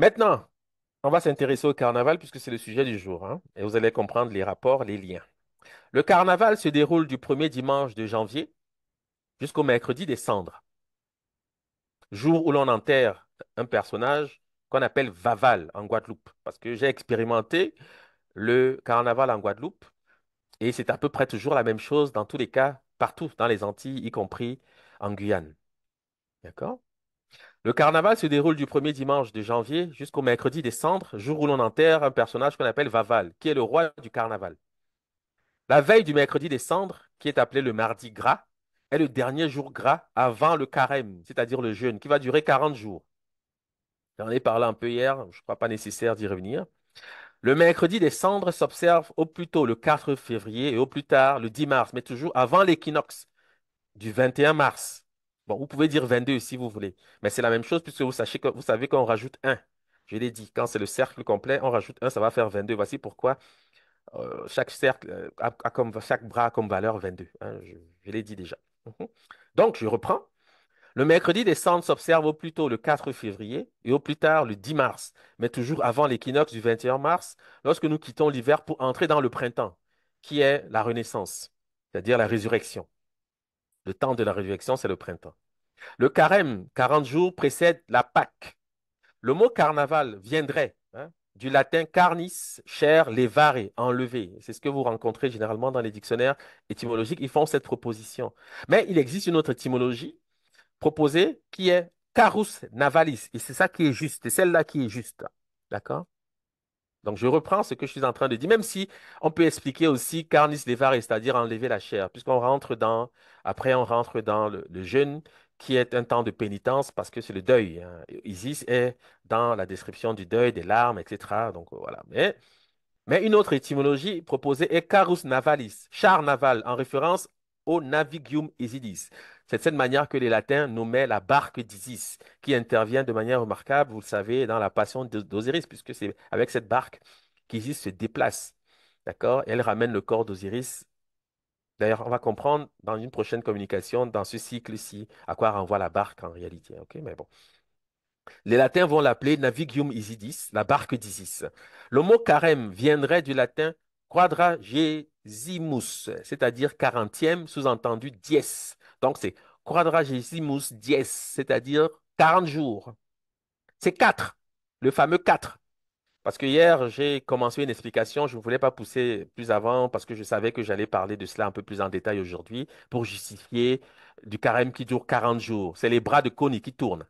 Maintenant, on va s'intéresser au carnaval puisque c'est le sujet du jour, hein, et vous allez comprendre les rapports, les liens. Le carnaval se déroule du premier dimanche de janvier jusqu'au mercredi des cendres, jour où l'on enterre un personnage qu'on appelle Vaval en Guadeloupe, parce que j'ai expérimenté le carnaval en Guadeloupe, et c'est à peu près toujours la même chose dans tous les cas, partout dans les Antilles, y compris en Guyane. D'accord? Le carnaval se déroule du premier dimanche de janvier jusqu'au mercredi des cendres, jour où l'on enterre un personnage qu'on appelle Vaval, qui est le roi du carnaval. La veille du mercredi des cendres, qui est appelé le mardi gras, est le dernier jour gras avant le carême, c'est-à-dire le jeûne, qui va durer 40 jours. J'en ai parlé un peu hier, je ne crois pas nécessaire d'y revenir. Le mercredi des cendres s'observe au plus tôt le 4 février et au plus tard le 10 mars, mais toujours avant l'équinoxe du 21 mars vous pouvez dire 22 si vous voulez, mais c'est la même chose puisque vous, que, vous savez qu'on rajoute 1. Je l'ai dit, quand c'est le cercle complet, on rajoute 1, ça va faire 22. Voici pourquoi euh, chaque cercle euh, a, comme, chaque bras a comme valeur 22. Hein, je, l'ai dit déjà. Mhm. Donc, je reprends. Le mercredi des cendres s'observe au plus tôt le 4 février et au plus tard le 10 mars, mais toujours avant l'équinoxe du 21 mars, lorsque nous quittons l'hiver pour entrer dans le printemps, qui est la renaissance, c'est-à-dire la résurrection. Le temps de la résurrection, c'est le printemps. Le carême, 40 jours, précède la Pâque. Le mot carnaval viendrait hein, du latin carnis, chair, levare, enlever. C'est ce que vous rencontrez généralement dans les dictionnaires étymologiques. Ils font cette proposition. Mais il existe une autre étymologie proposée qui est carus navalis. Et c'est ça qui est juste. C'est celle-là qui est juste. D'accord donc, je reprends ce que je suis en train de dire, même si on peut expliquer aussi carnis levare, c'est-à-dire enlever la chair, puisqu'on rentre dans, après, on rentre dans le, jeûne, qui est un temps de pénitence, parce que c'est le deuil. Hein. Isis est dans la description du deuil, des larmes, etc. Donc, voilà. Mais, mais une autre étymologie proposée est carus navalis, char naval, en référence navigium Isidis. C'est de cette manière que les Latins nommaient la barque d'Isis, qui intervient de manière remarquable, vous le savez, dans la passion d'Osiris, puisque c'est avec cette barque qu'Isis se déplace. D'accord elle ramène le corps d'Osiris. D'ailleurs, on va comprendre dans une prochaine communication, dans ce cycle-ci, à quoi renvoie la barque en réalité. OK Mais bon. Les Latins vont l'appeler Navigium Isidis, la barque d'Isis. Le mot carême viendrait du latin Zimus, c'est-à-dire quarantième, sous-entendu dies. Donc c'est quadragésimus dies, c'est-à-dire 40 jours. C'est 4, le fameux 4. Parce que hier, j'ai commencé une explication, je ne voulais pas pousser plus avant parce que je savais que j'allais parler de cela un peu plus en détail aujourd'hui pour justifier du carême qui dure 40 jours. C'est les bras de Kony qui tournent.